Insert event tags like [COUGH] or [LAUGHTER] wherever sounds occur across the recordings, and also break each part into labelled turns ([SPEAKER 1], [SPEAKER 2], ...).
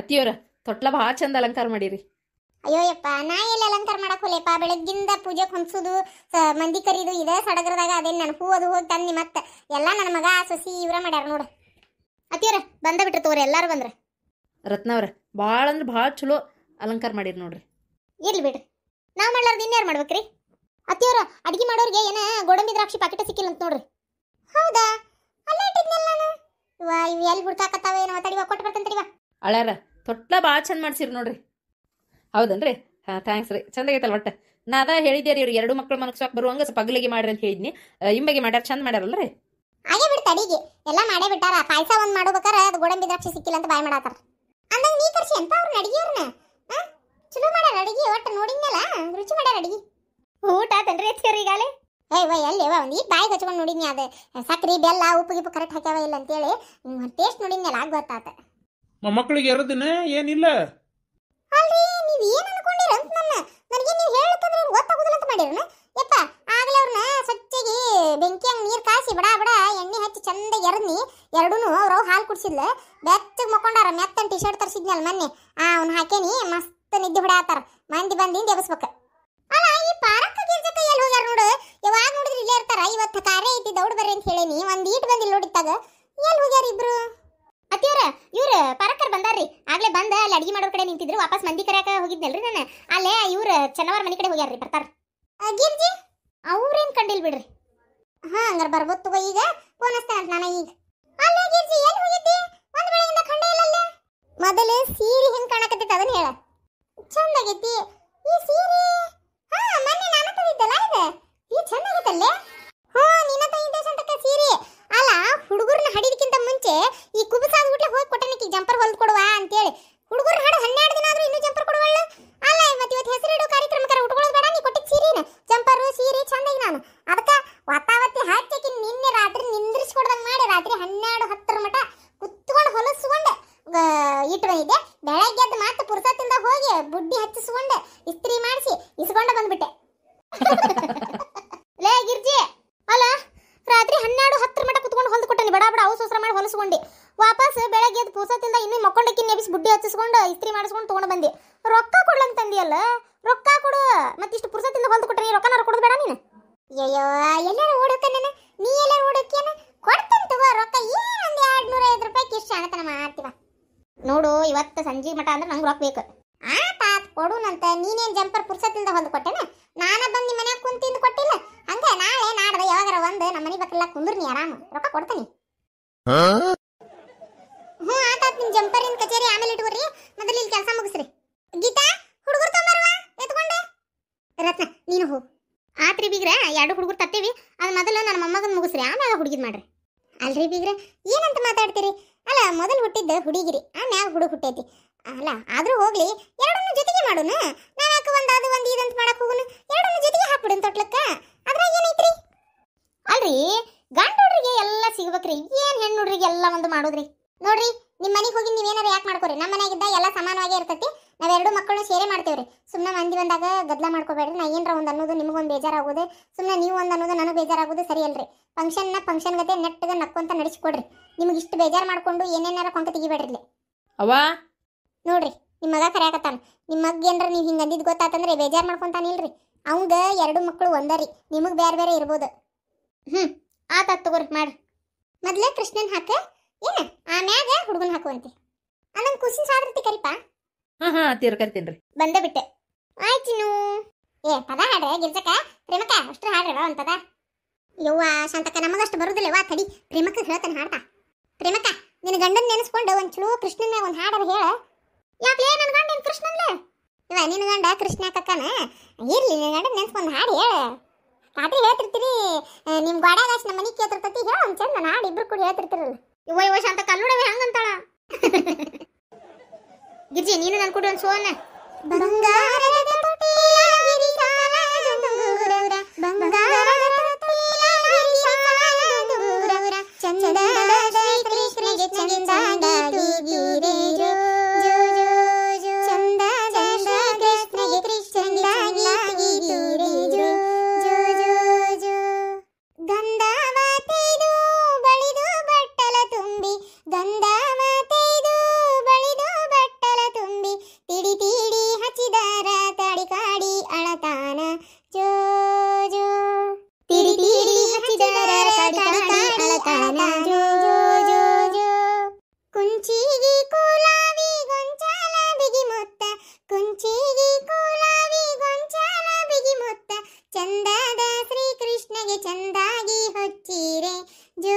[SPEAKER 1] ಅತ್ತಿಯವರ ತೊಟ್ಲ ಭಾಳ ಚಂದ ಅಲಂಕಾರ ಮಾಡಿರಿ ಅಯ್ಯೋ ಯಪ್ಪ ನಾ ಎಲ್ಲಿ ಅಲಂಕಾರ ಮಾಡಕ್ ಹೋಲೆಪ್ಪ ಬೆಳಗ್ಗಿಂದ ಪೂಜೆ ಹೊಂದ್ಸುದು ಮಂದಿ ಕರೀದು ಇದೇ ಸಡಗರದಾಗ ಅದೇ ನಾನು ಹೂ ಅದು ಹೋಗಿ ತಂದಿ ಮತ್ತೆ ಎಲ್ಲ ನನ್ನ ಮಗ ಸಸಿ ಇವ್ರ ಮಾಡ್ಯಾರ ನೋಡ ಅತ್ತಿಯವ್ರ ಬಂದ ಬಿಟ್ರಿ ತೋರಿ ಎಲ್ಲಾರು ಬಂದ್ರೆ ರತ್ನವ್ರ ಭಾಳ ಅಂದ್ರೆ ಭಾಳ ಚಲೋ ಅಲಂಕಾರ ಮಾಡಿರಿ ನೋಡ್ರಿ ಇರ್ಲಿ ಬಿಡ್ರಿ ನಾವು ಮಾಡ್ಲಾರ್ದು ಇನ್ಯಾರು ಮಾಡ್ಬೇಕ್ರಿ ಅತ್ತಿಯವ್ರ ಅಡಿಗೆ ಮಾಡೋರಿಗೆ ಏನ ಗೋಡಂಬಿ ದ್ರಾಕ್ಷಿ ಪ್ಯಾಕೆಟ್ ಸಿಕ್ಕಿಲ್ಲ ಅಂತ ನೋಡ್ರಿ ಹೌದಾ ಅಲ್ಲೇ ಇಟ್ಟಿದ್ನಲ್ಲ ನಾನು ಇವ ಇವು ಎಲ್ಲಿ ಹುಡ್ಕಾಕತ್ತಾವ ಏನೋ ತಡಿವಾ ಕೊಟ್ಟು ಬರ್ತಂತ ತಡಿವಾ ಅಳಾರ ತೊಟ್ಲ ಭಾಳ ಚಂದ ಮಾಡ್ಸಿರಿ ನೋಡ್ರಿ ಹೌದನ್ರಿ ಹಾಂ ಥ್ಯಾಂಕ್ಸ್ ರೀ ಚಂದ ಆಗೈತಲ್ ಒಟ್ಟು ನಾ ಹೇಳಿದ್ದೆ ರೀ ಎರಡು ಮಕ್ಕಳು ಮನಕ್ಸಾಕ್ ಬರುವಂಗ ಸ್ವಲ್ಪ ಅಗಲಿಗೆ ಮಾಡ್ರಿ ಅಂತ ಹೇಳಿದ್ನಿ ಇಂಬಗೆ ಮಾಡ್ಯಾರ ಚಂದ ರೀ ಹಾಗೆ ಬಿಡ್ತ ಅಡಿಗೆ ಎಲ್ಲ ಮಾಡೇ ಬಿಟ್ಟಾರ ಪಾಯಸ ಒಂದ್ ಮಾಡ್ಬೇಕಾರ ಅದು ಗೋಡಂಬಿ ದ್ರಾಕ್ಷಿ ಸಿಕ್ಕಿಲ್ಲ ಅಂತ ಬಾಯ್ ಮಾಡಾತಾರ ಅಂದಂಗ ನೀ ಕರ್ಸಿ ಅಂತ ಅವ್ರ ಅಡಿಗೆಯವ್ರನ್ನ ಚಲೋ ಮಾಡ್ಯಾರ ಅಡಿಗೆ ಒಟ್ಟು ನೋಡಿದ್ನಲ್ಲ ರುಚಿ ಮಾಡ್ಯಾರ ಅಡಿಗೆ ಊಟ ಆತನ್ರಿ ಎತ್ತಿಯವ್ರಿ ಈಗಾಲೇ ಏಯ್ ವೈ ಅಲ್ಲಿ ವಾ ಒಂದು ಈಗ ಬಾಯಿಗೆ ಹಚ್ಕೊಂಡು ನೋಡಿದ್ನಿ ಅದು ಸಕ್ರೆ ಬೆಲ್ಲ ಉಪ್ಪು ಗಿಪ್ಪು ಕರೆಕ್ಟ್ ಹಾಕ್ಯಾವ ಇಲ್ಲ ಅಂತೇಳಿ ಟೇಸ್ಟ್ ನೋಡಿದ್ನಲ್ಲ ಆಗ ಗೊತ್ತಾತ ಮೊಮ್ಮಕ್ಕಳಿಗೆ ಎರದಿನ ಏನಿಲ್ಲ ಅಲ್ರಿ ನೀವು ಏನು ಅನ್ಕೊಂಡಿರ ನನ್ನ ನನಗೆ ನೀವು ಹೇಳಕಂದ್ರೆ ಗೊತ್ತಾಗೋದಿಲ್ಲ ಅಂತ ಮಾಡಿರನ ಯಪ್ಪ ಆಗಲೇ ಅವ್ರನ್ನ ಸ್ವಚ್ಛಗೆ ಬೆಂಕಿಯಂಗ್ ನೀರು ಕಾಸಿ ಬಡ ಬಡ ಎಣ್ಣೆ ಹಚ್ಚಿ ಚಂದ ಎರದ್ನಿ ಎರಡೂನು ಅವ್ರವ್ ಹಾಲು ಕುಡಿಸಿದ್ಲ ಬೆಚ್ಚಗೆ ಮಕ್ಕೊಂಡಾರ ಮೆತ್ತನ್ ಟೀ ಶರ್ಟ್ ತರಿಸಿದ್ನಲ್ಲ ಮೊನ್ನೆ ಆ ಅವ್ನು ಹಾಕೇನಿ ಮಸ್ತ್ ನಿದ್ದೆ ಹೊಡ್ಯಾತಾರ ಮಂದಿ ಬಂದಿಂದ ಎಬ್ಸ್ಬೇಕು ಅಲ್ಲ ಈ ಪಾರಕ್ಕ ಗಿರ್ಜಕ್ಕ ಎಲ್ಲಿ ಹೋಗ್ಯಾರ ನೋಡು ಯಾವಾಗ ನೋಡಿದ್ರೆ ಇಲ್ಲೇ ಇರ್ತಾರ ಇವತ್ತು ಕಾರ್ಯ ಐತಿ ದೌಡ್ ಬರ್ರಿ ಅಂತ ಹೇಳೇನಿ ಒಂದು ಈಟ್ ಬಂದಿಲ್ಲ ನೋಡಿತ್ತಾಗ ಎಲ್ಲಿ ಹೋಗ್ಯಾರ ಇಬ್ರು ಅತ್ತಿಯವ್ರ ಇವ್ರ ಪರಕರ್ ಬಂದಾರ್ರಿ ಆಗ್ಲೇ ಬಂದ ಅಲ್ಲಿ ಅಡಿಗೆ ಮಾಡೋ ಕಡೆ ನಿಂತಿದ್ರು ವಾಪಸ್ ಮಂದಿ ಕರೆಯಕ ಹೋಗಿದ್ನಲ್ರಿ ನಾನು ಅಲ್ಲೇ ಇವ್ರ ಚೆನ್ನವರ ಮನೆ ಕಡೆ ಹೋಗ್ಯಾರ್ರಿ ಬರ್ತಾರ ಗಿರ್ಜಿ ಅವ್ರೇನ್ ಕಂಡಿಲ್ ಬಿಡ್ರಿ ಹಾ ಹಂಗಾರ ಬರ್ಬೋದು ತಗೋ ಈಗ ಫೋನ್ ಅಂತ ನಾನು ಈಗ ಅಲ್ಲ ಗಿರ್ಜಿ ಎಲ್ಲಿ ಹೋಗಿದ್ದಿ ಒಂದ್ ಬೆಳೆಯಿಂದ ಕಂಡೇ ಇಲ್ಲ ಮೊದಲು ಸೀರೆ ಹೆಂಗ್ ಕಾಣಕತ್ತೈತೆ ಅದನ್ನ ಹೇಳ ಚಂದ ಆಗೈತಿ ಈ ಸೀರೆ ಹಾ ಮೊನ್ನೆ ನಾನು ತಂದಿದ್ದಲ್ಲ ಇದು ಈ ಚಂದ ಆಗೈತಲ್ಲೇ ಹಾ ನಿನ್ನ ತಂದಿದ್ದೆ ಸಂತಕ ಸೀರೆ ಅಲ್ಲ ಹುಡುಗರನ್ನ ಹಡಿದಕ್ಕಿಂತ ಮುಂಚೆ ಜಂಪರ್ ಹೊಲ್ದು ಕೊಡುವ ಅಂತೇಳಿ ಹುಡುಗರು ಹಾಡು ಹನ್ನೆರಡು ದಿನ ಆದ್ರೂ ಇನ್ನೂ ಜಂಪರ್ ಕೊಡುವಳ್ಳು ಅಲ್ಲ ಮತ್ತೆ ಇವತ್ತು ಹೆಸರಿಡು ಕಾರ್ಯಕ್ರಮಕ್ಕೆ ಉಟ್ಕೊಳ್ಳೋದು ಬೇಡ ನೀ ಕೊಟ್ಟಿದ್ದ ಸೀರೆನ ಜಂಪರು ಸೀರೆ ಚಂದಾಗಿ ನಾನು ಅದಕ್ಕೆ ವಾತಾವತಿ ಹಾಕಿ ನಿನ್ನೆ ರಾತ್ರಿ ನಿಂದ್ರಿಸ್ಕೊಡ್ದಂಗೆ ಮಾಡಿ ರಾತ್ರಿ ಹನ್ನೆರಡು ಹತ್ತರ ಮಟ ಕುತ್ಕೊಂಡು ಹೊಲಸ್ಕೊಂಡೆ ಇಟ್ಟು ಬಂದಿದ್ದೆ ಬೆಳಗ್ಗೆ ಎದ್ದು ಮತ್ತೆ ಪುರ್ಸತ್ತಿಂದ ಹೋಗಿ ಬುಡ್ಡಿ ಹಚ್ಚಿಸ್ಕೊಂಡೆ ಇಸ್ತ್ರಿ ನೋಡು ಇವತ್ತು ಸಂಜೆ ಮಠ ಅಂದ್ರೆ ನಂಗೆ ರೊಕ್ಕ ಬೇಕು ಆ ಪಾತ್ ಕೊಡುನಂತ ನೀನೇನು ಜಂಪರ್ ಪುರ್ಸತ್ತಿಂದ ಹೊಂದು ಕೊಟ್ಟೆನ ನಾನ ಬಂದು ನಿಮ್ಮ ಮನ್ಯಾಗ ಕುಂತಿಂದು ಕೊಟ್ಟಿಲ್ಲ ಹಂಗೆ ನಾಳೆ ನಾಡ್ದ ಯಾವಾಗಾರ ಒಂದು ನಮ್ಮ ಮನೆ ಬಕ್ಕೆಲ್ಲ ಕುಂದ್ರಿ ಆರಾಮ ರೊಕ್ಕ ಕೊಡ್ತೀನಿ ಹ್ಞೂ ಆತಾತ್ ನಿಮ್ಮ ಜಂಪರಿನ ಕಚೇರಿ ಆಮೇಲೆ ಇಟ್ಕೊರಿ ಮೊದಲು ಇಲ್ಲಿ ಕೆಲಸ ಮುಗಿಸ್ರಿ ಗೀತಾ ಹುಡುಗರು ತೊಂಬರ್ವಾ ಎತ್ಕೊಂಡೆ ರತ್ನ ನೀನು ಹೋ ಆತ್ರಿ ಬೀಗ್ರೆ ಎರಡು ಹುಡುಗರು ತತ್ತೇವಿ ಅದು ಮೊದಲು ನನ್ನ ಮೊಮ್ಮಗನ ಮುಗಿಸ್ರಿ ಆಮೇಲೆ ಹುಡುಗಿದ್ ಮಾಡ್ರಿ ಅಲ್ರಿ ಬೀಗ್ರೆ ಏನಂತ ಮಾತಾಡ್ತೀರಿ ಅಲ್ಲ ಮೊದಲು ಹುಟ್ಟಿದ್ದ ಹುಡುಗಿರಿ ಆಮ್ಯಾಗ ಹುಡುಗ ಹುಟ್ಟೈತಿ ಅಲ್ಲ ಆದ್ರೂ ಹೋಗ್ಲಿ ಎರಡನ್ನೂ ಜೊತೆಗೆ ಮಾಡೋಣ ನಾನು ಯಾಕೆ ಒಂದು ಅದು ಒಂದು ಇದಂತ ಮಾಡಕ್ಕೆ ಹೋಗೋಣ ಎರಡನ್ನೂ ಜೊತೆಗೆ ಹಾಕ್ಬಿಡೋಣ ತೊಟ್ಲಕ್ಕ ಅದ್ರಾಗ ಏನೈತ್ರಿ ಅಲ್ರಿ ಗಂಡ ಹುಡ್ರಿಗೆ ಎಲ್ಲ ಸಿಗ್ಬೇಕ್ರಿ ಏನು ಹೆಣ್ಣು ಹುಡ್ರಿಗೆ ಎಲ್ಲ ಒಂದು ಮಾಡೋದ್ರಿ ನೋಡ್ರಿ ನಿಮ್ಮ ಮನೆಗೆ ಹೋಗಿ ನೀವೇನಾರ ಯಾಕೆ ಮಾಡ್ಕೋರಿ ನಮ್ಮ ಇದ್ದ ಎಲ್ಲ ಸಮಾನವಾಗಿ ಇರ್ತೈತಿ ನಾವೆರಡು ಮಕ್ಕಳನ್ನ ಸೇರೆ ಮಾಡ್ತೀವ್ರಿ ಸುಮ್ಮನೆ ಮಂದಿ ಬಂದಾಗ ಗದ್ದಲ ಮಾಡ್ಕೋಬೇಡ್ರಿ ನಾ ಏನರ ಒಂದು ಅನ್ನೋದು ನಿಮಗೊಂದು ಬೇಜಾರಾಗೋದು ಸುಮ್ಮನೆ ನೀವು ಒಂದು ಅನ್ನೋದು ನನಗೆ ಬೇಜಾರಾಗೋದು ಸರಿ ಅಲ್ರಿ ಫಂಕ್ಷನ್ನ ಫಂಕ್ಷನ್ ಗತೆ ನೆಟ್ಟಗೆ ನಕ್ಕೊಂತ ನಡೆಸ್ಕೊಡ್ರಿ ನಿಮ್ಗೆ ಇಷ್ಟು ಬೇಜಾರು ಮಾಡ್ಕೊಂಡು ಏನೇನಾರ ಕೊಂಕ ತೆಗಿಬೇಡ್ರಿ ಅವ ನೋಡ್ರಿ ನಿಮ್ಮ ಮಗ ಕರೆ ಆಗತ್ತಾನ ನಿಮ್ಮ ಮಗ ಏನ್ರ ನೀವು ಹಿಂಗೆ ಅಂದಿದ್ದು ಗೊತ್ತಾತಂದ್ರೆ ಬೇಜಾರು ಮಾಡ್ಕೊಂತಾನಿಲ್ರಿ ಅವಂಗ ಎರಡು ಮಕ್ಕಳು ಒಂದರಿ ನಿಮಗೆ ಬೇರೆ ಬೇರೆ ಇರ್ಬೋದು ಹ್ಞೂ ಆತ ತಗೋರಿ ಮಾಡಿ ಮೊದಲೇ ಕೃಷ್ಣನ ಹಾಕೆ ಏನ ಆಮ್ಯಾಗ ಹುಡುಗನ ಹಾಕುವಂತೆ ನನ್ನ ಖುಷಿ ಸಾದ್ರತಿ ಕರಿಪ ಹಾ ಹಾ ತೀರ್ ಕರಿತೀನಿ ರೀ ಬಿಟ್ಟೆ ಆಯ್ತಿನು ಏ ಪದ ಹಾಡ್ರೆ ಗಿರ್ಜಕ ಪ್ರೇಮಕ ಅಷ್ಟು ಹಾಡ್ರವ ಒಂತದ ಯವ್ವ ಶಾಂತಕ್ಕ ನಮಗಷ್ಟು ವಾ ತಡಿ ಪ್ರೇಮಕ ಹೇಳ್ತಾನೆ ಹಾಡ್ತಾ ಪ್ರೇಮಕ ನಿನ್ನ ಗಂಡನ ನೆನೆಸ್ಕೊಂಡು ಒಂದು ಚಲೋ ಕೃಷ್ಣನ ಒಂದು ಹಾಡರ ಹೇಳ ಯಾಕೆ ನನ್ನ ಗಂಡ ಏನು ಕೃಷ್ಣನ್ಲೆ ಇವ ನಿನ್ನ ಗಂಡ ಕೃಷ್ಣ ಕಕ್ಕನ ಇರ್ಲಿ ನಿನ್ನ ಗಂಡ ನೆನೆಸ್ಕೊಂಡು ಹಾಡು ಹೇಳ ರಾತ್ರಿ ಹೇಳ್ತಿರ್ತೀರಿ ನಿಮ್ಮ ಗಾಡ್ಯಾಗ ನಮ್ಮ ಮನೆ ಕೇತಿರ್ತತಿ ಹೇಳ ಒಂದು ಚಂದ ನಾನು ಇಬ್ರು ಕೂಡ ಹೇಳ್ತಿರ್ತಿರಲ್ಲ ಇವ ಇವ ಶಾಂತ ಕಲ್ಲುಡವೆ ಹಂಗಂತಾಳ ಗಿರ್ಜಿ ನೀನು ನನ್ ಕೊಡು ಒಂದು ಸೋನ ಬಂಗಾರದ ಬಂಗಾರದ ಚಂದ ಶ್ರೀ ಕೃಷ್ಣಗೆ ಚಂದಾಗಿ ಜೋ ತಿರಿ ತಿರಿ ಹಚ್ಚಿದರ ಕಡಿತನ ಅಳತನ ಜೋ ಶ್ರೀಕೃಷ್ಣಗೆ ಚಂದಾಗಿ ಹೊಚ್ಚಿರೆ ಜೋ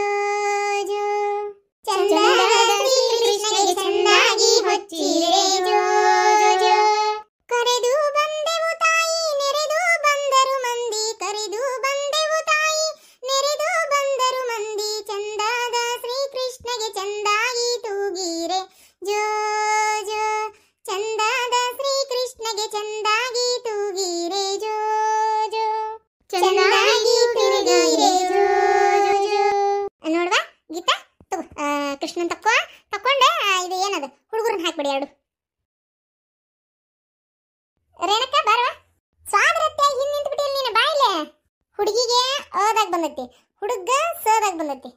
[SPEAKER 1] ಅದಾಗ ಬಂದೈತಿ ಹುಡುಗ ಸದಾಗ ಬಂದೈತಿ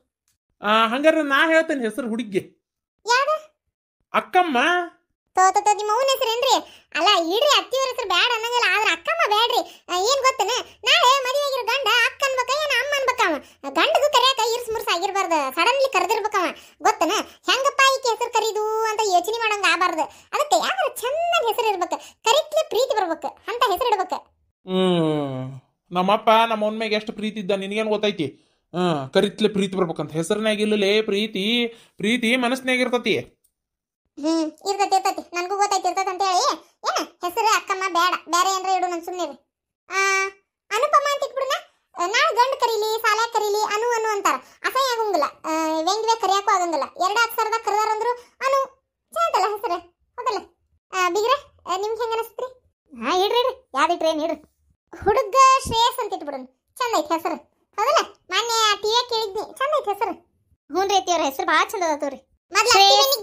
[SPEAKER 1] ಹಂಗಾರ ನಾ ಹೇಳ್ತೇನೆ ಹೆಸರು ಹುಡುಗಿ ಯಾರ ಅಕ್ಕಮ್ಮ ತೋತ ತೋ ನಿಮ್ಮ ಅವನ ಹೆಸರೇನ್ರಿ ಅಲ್ಲ ಇಡ್ರಿ ಅತ್ತಿಯವ್ರ ಹೆಸರು ಬ್ಯಾಡ ಅನ್ನಂಗಿಲ್ಲ ಆದ್ರೆ ಅಕ್ಕಮ್ಮ ಬ್ಯಾಡ್ರಿ ಏನ್ ಗೊತ್ತನ ನಾಳೆ ಮದುವೆ ಗಂಡ ಅಕ್ಕ ಅನ್ಬೇಕ ಏನ ಅಮ್ಮ ಅವ ಗಂಡದು ಕರೆಯಕ ಇರ್ಸ್ ಮುರ್ಸ್ ಆಗಿರ್ಬಾರ್ದು ಸಡನ್ಲಿ ಅವ ಗೊತ್ತನ ಹೆಂಗಪ್ಪ ಈಕೆ ಹೆಸರು ಕರೀದು ಅಂತ ಯೋಚನೆ ಮಾಡಂಗ ಆಗಬಾರ್ದು ಅದಕ್ಕೆ ಯಾವ್ದಾರ ಚೆನ್ನಾಗಿ ಹೆಸರು ಇರ್ಬೇಕು ಕರೆಕ್ಟ್ಲಿ ಪ್ರೀತಿ ಬರ್ಬೇಕು ಅಂತ ಹೆಸರು ಇಡ್ಬೇಕು ಹ್ಮ್ ನಮ್ಮಪ್ಪ ನಮ್ಮ ಮ್ಯಾಗ ಎಷ್ಟು ಪ್ರೀತಿ ಇದ್ದ ನಿನಗೇನು ಗೊತ್ತೈತಿ ಹಾಂ ಕರಿತ್ಲೆ ಪ್ರೀತಿ ಬರ್ಬೇಕಂತ ಹೆಸರಿನಾಗ ಇಲ್ಲಲೇ ಪ್ರೀತಿ ಪ್ರೀತಿ ಮನಸ್ಸಿನಾಗ ಇರ್ತತಿ ಹ್ಮ್ ಇರ್ತತಿ ಇರ್ತತಿ ನನಗೂ ಗೊತ್ತೈತಿ ಇರ್ತತಿ ಅಂತ ಹೇಳಿ ಏನ ಹೆಸರು ಅಕ್ಕಮ್ಮ ಬೇಡ ಬೇರೆ ಏನ್ರ ಇಡು ನನ್ ಸುಮ್ಮನೆ ಅನುಪಮ ಅಂತ ಇಟ್ಬಿಡನ ನಾಳೆ ಗಂಡು ಕರೀಲಿ ಸಾಲ ಕರೀಲಿ ಅನು ಅನು ಅಂತಾರ ಅಸಹ್ಯ ಆಗಂಗಿಲ್ಲ ವ್ಯಂಗ್ಯ ಕರಿಯಾಕೂ ಆಗಂಗಿಲ್ಲ ಎರಡು ಅಕ್ಷರದಾಗ ಅಂದ್ರು ಅನು ಚೆನ್ನಾಗಲ್ಲ ಹೆಸರು ಹೌದಲ್ಲ ಬಿಗ್ರೆ ನಿಮ್ಗೆ ಹೆಂಗ ಅನಿಸ್ತ್ರಿ ಹಾ ಇಡ್ರಿ ಯಾವ್ದು ಇಟ್ರಿ ಇಡ್ರಿ ಹುಡುಗ ಶ್ರೇಯಸ್ ಅಂತ ಇಟ್ಬಿಡೋಣ ಚಂದ ಐತೆ ಹೆಸರು ಹೌದಲ್ಲ ಮೊನ್ನೆ ಆ ಟಿವಿ ಕೇಳಿದ್ನಿ ಚಂದ ಐತೆ ಹೆಸರು ಹ್ಞೂ ರೀ ಅವ್ರ ಹೆಸರು ಭಾಳ ಚಂದ ಅದ ತೋರಿ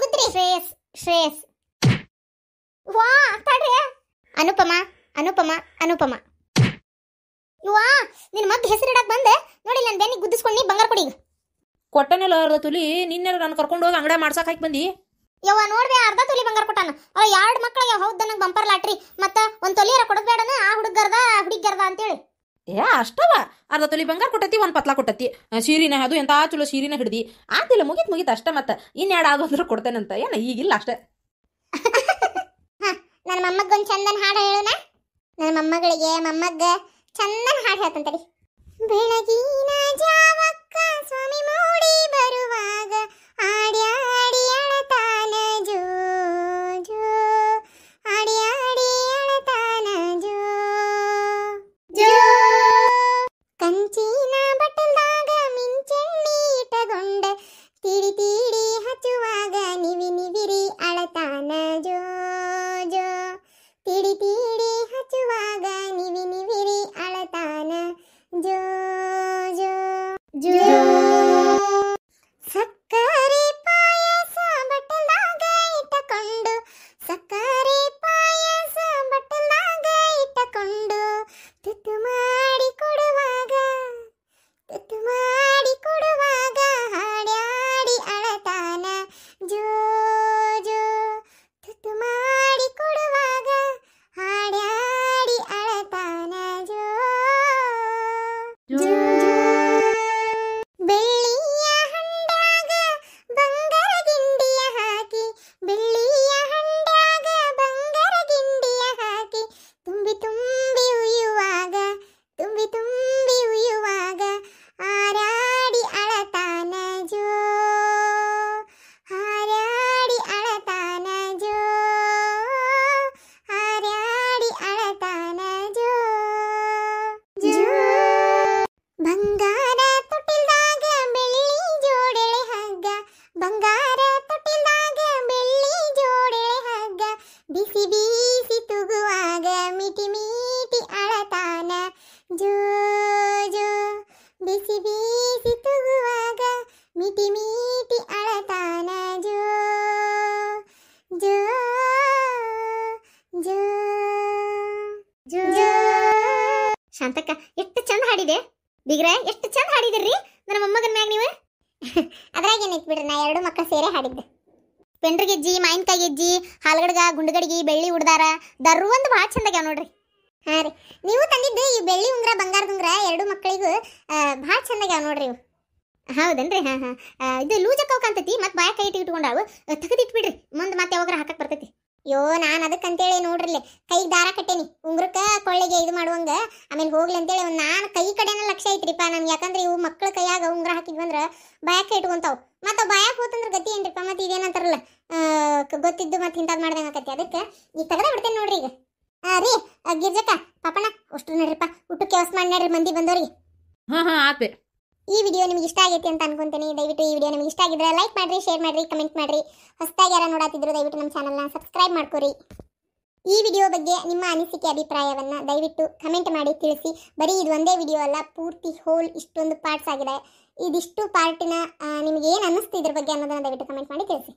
[SPEAKER 1] ಗೊತ್ತ್ರಿ ಶ್ರೇಯಸ್ ಶ್ರೇಯಸ್ ವಾ ತಡ್ರಿ ಅನುಪಮ ಅನುಪಮ ಅನುಪಮ ವಾ ನಿನ್ನ ಮತ್ತೆ ಹೆಸರು ಇಡಕ್ ಬಂದೆ ನೋಡಿ ನನ್ನ ಬೆನ್ನಿಗೆ ಗುದ್ದಿಸ್ಕೊಂಡು ನೀ ಬಂಗಾರ ಕೊಡಿ ಕೊಟ್ಟನೆಲ್ಲ ಅರ್ಧ ತುಲಿ ನಿನ್ನೆಲ್ಲ ನಾನು ಕರ್ಕೊಂಡು ಹೋಗಿ ಅಂಗಡ ಮಾಡ್ಸಕ್ ಹಾಕಿ ಬಂದಿ ಯವ್ವ ನೋಡ್ಬೇ ಅರ್ಧ ತೊಲಿ ಬಂಗಾರ ಕೊಟ್ಟಾನ ಅವ ಎರಡು ಮಕ್ಕಳಿಗೆ ಹೌದ ನಂಗೆ ಬಂಪರ್ ಲಾಟ್ರಿ ಮತ್ತ ಒಂದು ತೊಲಿಯರ ಕೊಡಬೇಡನ ಆ ಹುಡುಗರ್ದ ಹುಡುಗರ್ದ ಅಂತೇಳಿ ಏ ಅಷ್ಟವ ಅರ್ಧ ತೊಲಿ ಬಂಗಾರ ಕೊಟ್ಟತಿ ಒಂದು ಪತ್ಲ ಕೊಟ್ಟತಿ ಸೀರಿನ ಅದು ಎಂತ ಚಲೋ ಸೀರಿನ ಹಿಡ್ದಿ ಆತಿಲ್ಲ ಮುಗಿತ್ ಮುಗಿತ್ ಅಷ್ಟ ಮತ್ತ ಇನ್ಯಾಡ ಅದು ಅಂದ್ರೆ ಕೊಡ್ತೇನಂತ ಏನ ಈಗಿಲ್ಲ ಅಷ್ಟೇ ನನ್ನ ಮೊಮ್ಮಗೊಂದು ಚಂದನ ಹಾಡು ಹೇಳೋಣ ನನ್ನ ಮೊಮ್ಮಗಳಿಗೆ ಮೊಮ್ಮಗ ಚಂದನ್ ಹಾಡು ಹೇಳ್ತಂತಡಿ ಬೆಳಗಿ ರೋಜು ಬಿಸಿ ಬೀಸಿ ತೂಗುವಾಗ ಮಿಟಿ ಮೀಟಿ ಅಳತಾನ ಜೋ ಜೋ ಜೋ ಜೋ ಶಾಂತಕ್ಕ ಎಷ್ಟು ಚಂದ ಹಾಡಿದೆ ಬಿಗ್ರೆ ಎಷ್ಟು ಚಂದ ಹಾಡಿದಿರ್ರಿ ನನ್ನ ಮೊಮ್ಮಗನ ಮ್ಯಾಗ ನೀವು [LAUGHS] ಅದ್ರಾಗ ಏನೈತ್ ಬಿಡ್ರಿ ನಾ ಎರಡು ಮಕ್ಕಳು ಸೇರೆ ಹಾಡಿದ್ದೆ ಪೆಂಡ್ರಿಗೆಜ್ಜಿ ಮಾವಿನಕಾಯಿ ಗೆಜ್ಜಿ ಹಾಲ್ಗಡ್ಗ ಗುಂಡ್ಗಡ್ಗಿ ಬೆಳ್ಳಿ ಉಡ್ದಾರ ದರ್ರು ಒಂದು ಭಾಳ ಚಂದಾಗ್ಯಾವ ನೋಡ್ರಿ ಹಾ ರೀ ನೀವು ತಂದಿದ್ದು ಈ ಬೆಳ್ಳಿ ಉಂಗ್ರ ಬಂಗಾರದ ಉಂಗ್ರ ಎರಡು ಮಕ್ಕಳಿಗೂ ಭಾಳ ಚಂದಾಗ್ಯಾವ ನೋಡ್ರಿ ಇವು ಹೌದನ್ರಿ ಹಾ ಹಾ ಇದು ಲೂಜಕ್ಕ ಅಂತತಿ ಮತ್ತೆ ಬಾಯ ಕೈ ಇಟ್ಟು ಇಟ್ಕೊಂಡಾವು ತೆಗೆದಿಟ್ಬಿಡ್ರಿ ಮುಂದೆ ಮತ್ತೆ ಯಾವಾಗ ಹಾಕಕ್ ಬರ್ತೈತಿ ಯೋ ನಾನು ಅದಕ್ಕೆ ಅಂತೇಳಿ ನೋಡ್ರಲ್ಲೇ ಕೈಗೆ ದಾರ ಕಟ್ಟೇನಿ ಉಂಗ್ರಕ್ಕ ಕೊಳ್ಳಿಗೆ ಇದು ಮಾಡುವಂಗ ಆಮೇಲೆ ಹೋಗ್ಲಿ ಅಂತೇಳಿ ಒಂದು ನಾನು ಕೈ ಕಡೆನ ಲಕ್ಷ ಐತ್ರಿಪ್ಪ ನಾನು ಯಾಕಂದ್ರೆ ಇವು ಮಕ್ಕಳ ಕೈಯಾಗ ಉಂಗ್ರ ಹಾಕಿದ್ವಂದ್ರೆ ಬಾಯಕ್ಕೆ ಇಟ್ಕೊಂತಾವ್ ಮತ್ತು ಬಾಯಕ್ಕೆ ಹೋತಂದ್ರೆ ಗತಿ ಏನ್ರಿಪ್ಪ ಮತ್ತೆ ಇದೇನಂತಾರಲ್ಲ ಗೊತ್ತಿದ್ದು ಮತ್ತೆ ಇಂಥದ್ದು ಮಾಡ್ದಂಗೆ ಆಕತಿ ಅದಕ್ಕೆ ಈಗ ತೆಗೆದ ಬಿಡ್ತೇನೆ ನೋಡ್ರಿ ಈಗ ರೀ ಗಿರ್ಜಕ್ಕ ಪಾಪಣ್ಣ ಅಷ್ಟು ನಡ್ರಿಪ್ಪ ಊಟಕ್ಕೆ ವ್ಯವಸ್ಥೆ ಮಾಡಿ ಮಂದಿ ಬಂದವ್ರಿಗೆ ಹಾಂ ಹಾಂ ಈ ವಿಡಿಯೋ ನಿಮ್ಗೆ ಇಷ್ಟ ಆಗೈತಿ ಅಂತ ಅನ್ಕೊಂತೀನಿ ದಯವಿಟ್ಟು ಈ ವಿಡಿಯೋ ನಿಮ್ಗೆ ಇಷ್ಟ ಆಗಿದ್ರೆ ಲೈಕ್ ಮಾಡ್ರಿ ಶೇರ್ ಮಾಡಿರಿ ಕಮೆಂಟ್ ಮಾಡ್ರಿ ಹೊಸದಾಗಿ ಯಾರು ನೋಡಾತಿದ್ರು ದಯವಿಟ್ಟು ನಮ್ಮ ಚಾನಲ್ನ ಸಬ್ಸ್ಕ್ರೈಬ್ ಮಾಡ್ಕೊರಿ ಈ ವಿಡಿಯೋ ಬಗ್ಗೆ ನಿಮ್ಮ ಅನಿಸಿಕೆ ಅಭಿಪ್ರಾಯವನ್ನು ದಯವಿಟ್ಟು ಕಮೆಂಟ್ ಮಾಡಿ ತಿಳಿಸಿ ಬರೀ ಇದು ಒಂದೇ ವಿಡಿಯೋ ಅಲ್ಲ ಪೂರ್ತಿ ಹೋಲ್ ಇಷ್ಟೊಂದು ಪಾರ್ಟ್ಸ್ ಆಗಿದೆ ಇದಿಷ್ಟು ಪಾರ್ಟಿನ ನಿಮ್ಗೆ ಏನು ಅನ್ನಿಸ್ತು ಇದ್ರ ಬಗ್ಗೆ ಅನ್ನೋದನ್ನ ದಯವಿಟ್ಟು ಕಮೆಂಟ್ ಮಾಡಿ ತಿಳಿಸಿ